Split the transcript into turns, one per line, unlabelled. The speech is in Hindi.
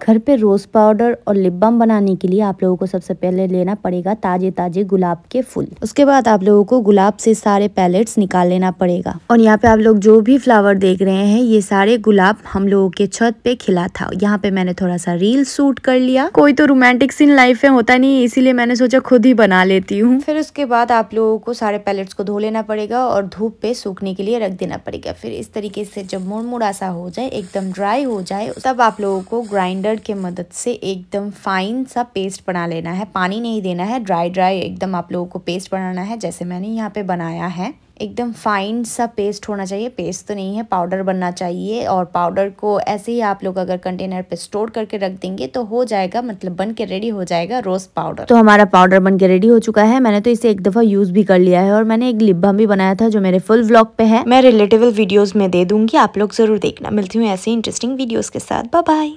घर पे रोज़ पाउडर और लिप बम बनाने के लिए आप लोगों को सबसे पहले लेना पड़ेगा ताजे ताजे गुलाब के फूल उसके बाद आप लोगों को गुलाब से सारे पैलेट्स निकाल लेना पड़ेगा और यहाँ पे आप लोग जो भी फ्लावर देख रहे हैं ये सारे गुलाब हम लोगों के छत पे खिला था यहाँ पे मैंने थोड़ा सा रील शूट कर लिया कोई तो रोमांटिक सीन लाइफ में होता नहीं इसीलिए मैंने सोचा खुद ही बना लेती हूँ फिर उसके बाद आप लोगों को सारे पैलेट्स को धो लेना पड़ेगा और धूप पे सूखने के लिए रख देना पड़ेगा फिर इस तरीके से जब मुड़ मुड़ा सा हो जाए एकदम ड्राई हो जाए तब आप लोगों को ग्राइंड ब्लेंडर के मदद से एकदम फाइन सा पेस्ट बना लेना है पानी नहीं देना है ड्राई ड्राई एकदम आप लोगों को पेस्ट बनाना है जैसे मैंने यहाँ पे बनाया है एकदम फाइन सा पेस्ट होना चाहिए पेस्ट तो नहीं है पाउडर बनना चाहिए और पाउडर को ऐसे ही आप लोग अगर कंटेनर पे स्टोर करके रख देंगे तो हो जाएगा मतलब बन के रेडी हो जाएगा रोज पाउडर तो हमारा पाउडर बन के रेडी हो चुका है मैंने तो इसे एक दफा यूज भी कर लिया है और मैंने एक लिब्बम भी बनाया था जो मेरे फुल ब्लॉग पे है मैं रिलेटेबल वीडियोज में दे दूंगी आप लोग जरूर देखना मिलती हूँ ऐसे इंटरेस्टिंग वीडियोज के साथ बाय